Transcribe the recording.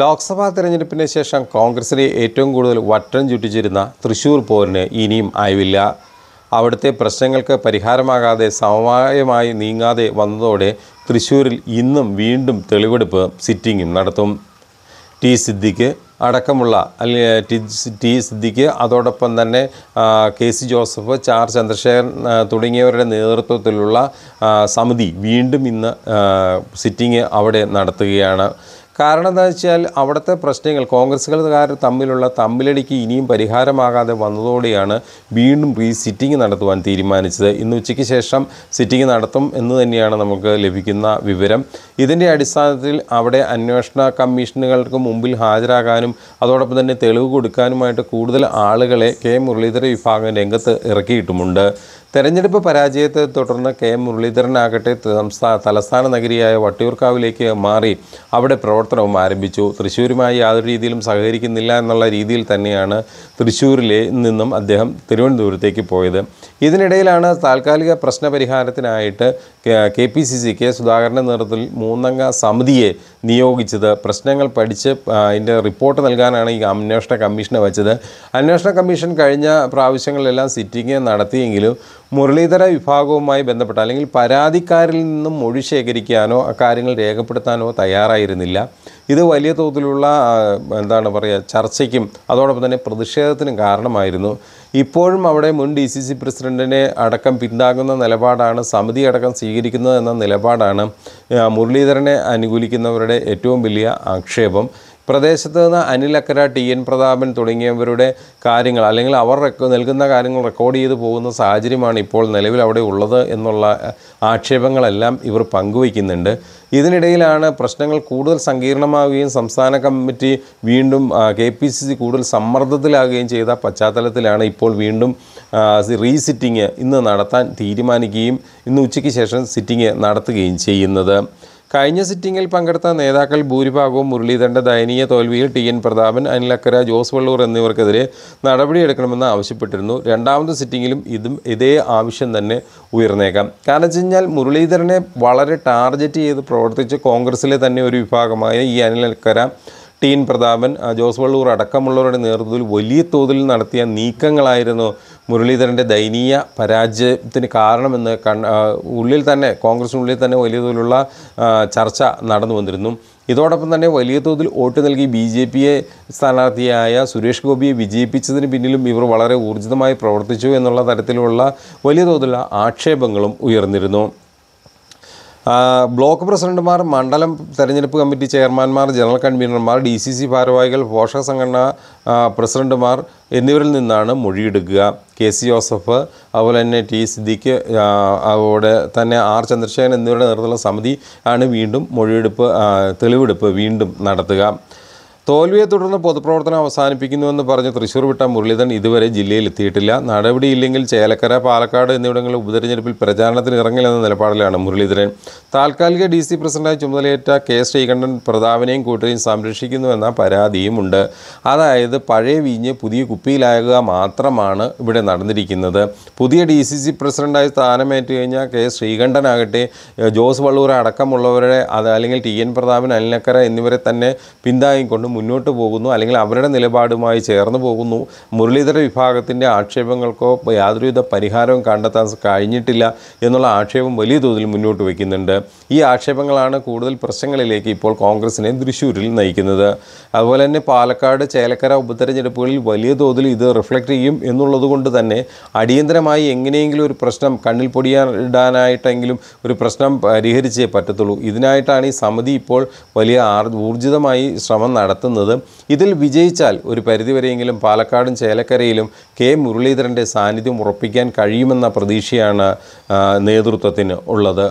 ലോക്സഭാ തെരഞ്ഞെടുപ്പിന് ശേഷം കോൺഗ്രസിനെ ഏറ്റവും കൂടുതൽ വട്ടം ചുറ്റിച്ചിരുന്ന തൃശൂർ പോരിന് ഇനിയും അയവില്ല അവിടുത്തെ പ്രശ്നങ്ങൾക്ക് പരിഹാരമാകാതെ സമവായമായി നീങ്ങാതെ വന്നതോടെ തൃശൂരിൽ ഇന്നും വീണ്ടും തെളിവെടുപ്പ് സിറ്റിംഗ് നടത്തും ടി സിദ്ദിഖ് അടക്കമുള്ള അല്ലെ ടി ടി സിദ്ദിഖ് അതോടൊപ്പം തന്നെ കെ സി ജോസഫ് ചാർ ചന്ദ്രശേഖരൻ തുടങ്ങിയവരുടെ നേതൃത്വത്തിലുള്ള സമിതി വീണ്ടും ഇന്ന് സിറ്റിംഗ് അവിടെ നടത്തുകയാണ് കാരണം എന്താ വെച്ചാൽ അവിടുത്തെ പ്രശ്നങ്ങൾ കോൺഗ്രസ്സുകാർ തമ്മിലുള്ള തമ്മിലടിക്ക് ഇനിയും പരിഹാരമാകാതെ വന്നതോടെയാണ് വീണ്ടും ഈ സിറ്റിംഗ് നടത്തുവാൻ തീരുമാനിച്ചത് ഇന്ന് ഉച്ചയ്ക്ക് ശേഷം സിറ്റിംഗ് നടത്തും എന്ന് തന്നെയാണ് നമുക്ക് ലഭിക്കുന്ന വിവരം ഇതിൻ്റെ അടിസ്ഥാനത്തിൽ അവിടെ അന്വേഷണ കമ്മീഷനുകൾക്ക് മുമ്പിൽ ഹാജരാകാനും അതോടൊപ്പം തന്നെ തെളിവ് കൊടുക്കാനുമായിട്ട് കൂടുതൽ ആളുകളെ കെ മുരളീധര വിഭാഗം രംഗത്ത് ഇറക്കിയിട്ടുമുണ്ട് തെരഞ്ഞെടുപ്പ് പരാജയത്തെ തുടർന്ന് കെ എം സംസ്ഥാന തലസ്ഥാന നഗരിയായ വട്ടിയൂർക്കാവിലേക്ക് മാറി അവിടെ പ്രവർത്തനവും ആരംഭിച്ചു തൃശ്ശൂരുമായി യാതൊരു രീതിയിലും സഹകരിക്കുന്നില്ല എന്നുള്ള രീതിയിൽ തന്നെയാണ് തൃശ്ശൂരിലെ നിന്നും അദ്ദേഹം തിരുവനന്തപുരത്തേക്ക് പോയത് ഇതിനിടയിലാണ് താൽക്കാലിക പ്രശ്നപരിഹാരത്തിനായിട്ട് K P C C K സുധാകരൻ്റെ നേതൃത്വത്തിൽ മൂന്നംഗ സമിതിയെ നിയോഗിച്ചത് പ്രശ്നങ്ങൾ പഠിച്ച് അതിൻ്റെ റിപ്പോർട്ട് നൽകാനാണ് ഈ അന്വേഷണ കമ്മീഷനെ വെച്ചത് അന്വേഷണ കമ്മീഷൻ കഴിഞ്ഞ പ്രാവശ്യങ്ങളിലെല്ലാം സിറ്റിംഗ് നടത്തിയെങ്കിലും മുരളീധര വിഭാഗവുമായി ബന്ധപ്പെട്ട അല്ലെങ്കിൽ പരാതിക്കാരിൽ നിന്നും മൊഴി ശേഖരിക്കാനോ അക്കാര്യങ്ങൾ രേഖപ്പെടുത്താനോ തയ്യാറായിരുന്നില്ല ഇത് വലിയ തോതിലുള്ള എന്താണ് പറയുക ചർച്ചയ്ക്കും അതോടൊപ്പം തന്നെ പ്രതിഷേധത്തിനും കാരണമായിരുന്നു ഇപ്പോഴും അവിടെ മുൻ ഡി സി സി പ്രസിഡൻറ്റിനെ അടക്കം പിന്താങ്ങുന്ന നിലപാടാണ് സമിതി അടക്കം സ്വീകരിക്കുന്നത് എന്ന നിലപാടാണ് മുരളീധരനെ അനുകൂലിക്കുന്നവരുടെ ഏറ്റവും വലിയ ആക്ഷേപം പ്രദേശത്ത് നിന്ന് അനിലക്കര ടി എൻ പ്രതാപൻ തുടങ്ങിയവരുടെ കാര്യങ്ങൾ അല്ലെങ്കിൽ അവർ നൽകുന്ന കാര്യങ്ങൾ റെക്കോർഡ് ചെയ്തു പോകുന്ന സാഹചര്യമാണ് ഇപ്പോൾ നിലവിൽ അവിടെ ഉള്ളത് എന്നുള്ള ആക്ഷേപങ്ങളെല്ലാം ഇവർ പങ്കുവയ്ക്കുന്നുണ്ട് ഇതിനിടയിലാണ് പ്രശ്നങ്ങൾ കൂടുതൽ സങ്കീർണമാവുകയും സംസ്ഥാന കമ്മിറ്റി വീണ്ടും കെ പി സി സി കൂടുതൽ സമ്മർദ്ദത്തിലാകുകയും ചെയ്ത പശ്ചാത്തലത്തിലാണ് ഇപ്പോൾ വീണ്ടും റീസിറ്റിംഗ് ഇന്ന് നടത്താൻ തീരുമാനിക്കുകയും ഇന്ന് ഉച്ചയ്ക്ക് ശേഷം സിറ്റിംഗ് നടത്തുകയും ചെയ്യുന്നത് കഴിഞ്ഞ സിറ്റിംഗിൽ പങ്കെടുത്ത നേതാക്കൾ ഭൂരിഭാഗവും മുരളീധരന്റെ ദയനീയ തോൽവിയിൽ ടി എൻ പ്രതാപൻ അനിൽ അക്കര ജോസ് വള്ളൂർ എന്നിവർക്കെതിരെ നടപടിയെടുക്കണമെന്ന് ആവശ്യപ്പെട്ടിരുന്നു രണ്ടാമത്തെ സിറ്റിംഗിലും ഇതും ഇതേ ആവശ്യം തന്നെ ഉയർന്നേക്കാം കാരണം വെച്ച് കഴിഞ്ഞാൽ മുരളീധരനെ വളരെ ടാർഗറ്റ് ചെയ്ത് പ്രവർത്തിച്ച് കോൺഗ്രസിലെ തന്നെ ഒരു വിഭാഗമായ ഈ അനിൽ അക്കര ടി എൻ പ്രതാപൻ ജോസ് വള്ളൂർ അടക്കമുള്ളവരുടെ നേതൃത്വത്തിൽ വലിയ തോതിൽ നടത്തിയ നീക്കങ്ങളായിരുന്നു മുരളീധരൻ്റെ ദയനീയ പരാജയത്തിന് കാരണമെന്ന് കണ് ഉള്ളിൽ തന്നെ കോൺഗ്രസിനുള്ളിൽ തന്നെ വലിയ തോതിലുള്ള ചർച്ച നടന്നു വന്നിരുന്നു ഇതോടൊപ്പം തന്നെ വലിയ തോതിൽ വോട്ട് നൽകി ബി ജെ പിയെ സ്ഥാനാർത്ഥിയായ സുരേഷ് ഗോപിയെ വിജയിപ്പിച്ചതിന് പിന്നിലും ഇവർ വളരെ ഊർജിതമായി പ്രവർത്തിച്ചു എന്നുള്ള തരത്തിലുള്ള വലിയ തോതിലുള്ള ആക്ഷേപങ്ങളും ഉയർന്നിരുന്നു ബ്ലോക്ക് പ്രസിഡന്റുമാർ മണ്ഡലം തെരഞ്ഞെടുപ്പ് കമ്മിറ്റി ചെയർമാൻമാർ ജനറൽ കൺവീനർമാർ ഡി സി സി ഭാരവാഹികൾ പോഷക സംഘടനാ പ്രസിഡന്റുമാർ എന്നിവരിൽ നിന്നാണ് മൊഴിയെടുക്കുക കെ സി ജോസഫ് അതുപോലെ തന്നെ ടി സിദ്ദിഖ് അവിടെ തന്നെ ആർ ചന്ദ്രശേഖരൻ എന്നിവരുടെ നേതൃത്വത്തിലുള്ള സമിതി ആണ് വീണ്ടും മൊഴിയെടുപ്പ് തെളിവെടുപ്പ് വീണ്ടും നടത്തുക തോൽവിയെ തുടർന്ന് പൊതുപ്രവർത്തനം അവസാനിപ്പിക്കുന്നുവെന്ന് പറഞ്ഞ് തൃശൂർ വിട്ട മുരളീധരൻ ഇതുവരെ ജില്ലയിൽ എത്തിയിട്ടില്ല നടപടിയില്ലെങ്കിൽ ചേലക്കര പാലക്കാട് എന്നിവിടങ്ങളിൽ ഉപതെരഞ്ഞെടുപ്പിൽ പ്രചാരണത്തിന് ഇറങ്ങില്ലെന്ന നിലപാടിലാണ് മുരളീധരൻ താൽക്കാലിക ഡി സി പ്രസിഡന്റായി ചുമതലയേറ്റ കെ ശ്രീകണ്ഠൻ പ്രതാപനെയും കൂട്ടരെയും സംരക്ഷിക്കുന്നുവെന്ന പരാതിയുമുണ്ട് അതായത് പഴയ വീഞ്ഞ് പുതിയ കുപ്പിയിലാകുക മാത്രമാണ് ഇവിടെ നടന്നിരിക്കുന്നത് പുതിയ ഡി സി സി പ്രസിഡന്റായി സ്ഥാനമേറ്റു കഴിഞ്ഞാൽ കെ ശ്രീകണ്ഠനാകട്ടെ ജോസ് വള്ളൂർ അടക്കമുള്ളവരെ അത് അല്ലെങ്കിൽ ടി എൻ പ്രതാപൻ അനിലക്കര എന്നിവരെ തന്നെ പിന്താങ്ങിക്കൊണ്ട് മുന്നോട്ട് പോകുന്നു അല്ലെങ്കിൽ അവരുടെ നിലപാടുമായി ചേർന്ന് പോകുന്നു മുരളീധര വിഭാഗത്തിൻ്റെ ആക്ഷേപങ്ങൾക്കോ യാതൊരുവിധ പരിഹാരവും കണ്ടെത്താൻ കഴിഞ്ഞിട്ടില്ല എന്നുള്ള ആക്ഷേപം വലിയ തോതിൽ മുന്നോട്ട് വയ്ക്കുന്നുണ്ട് ഈ ആക്ഷേപങ്ങളാണ് കൂടുതൽ പ്രശ്നങ്ങളിലേക്ക് ഇപ്പോൾ കോൺഗ്രസിനെ തൃശ്ശൂരിൽ നയിക്കുന്നത് അതുപോലെ തന്നെ പാലക്കാട് ചേലക്കര ഉപതെരഞ്ഞെടുപ്പുകളിൽ വലിയ തോതിൽ ഇത് റിഫ്ലക്റ്റ് ചെയ്യും എന്നുള്ളതുകൊണ്ട് തന്നെ അടിയന്തരമായി എങ്ങനെയെങ്കിലും ഒരു പ്രശ്നം കണ്ണിൽ പൊടിയാടാനായിട്ടെങ്കിലും ഒരു പ്രശ്നം പരിഹരിച്ചേ പറ്റത്തുള്ളൂ ഇതിനായിട്ടാണ് ഈ സമിതി ഇപ്പോൾ വലിയ ഊർജിതമായി ശ്രമം നടത്തുന്നത് നടത്തുന്നത് ഇതിൽ വിജയിച്ചാൽ ഒരു പരിധിവരെയെങ്കിലും പാലക്കാടും ചേലക്കരയിലും കെ മുരളീധരൻ്റെ സാന്നിധ്യം ഉറപ്പിക്കാൻ കഴിയുമെന്ന പ്രതീക്ഷയാണ് നേതൃത്വത്തിന് ഉള്ളത്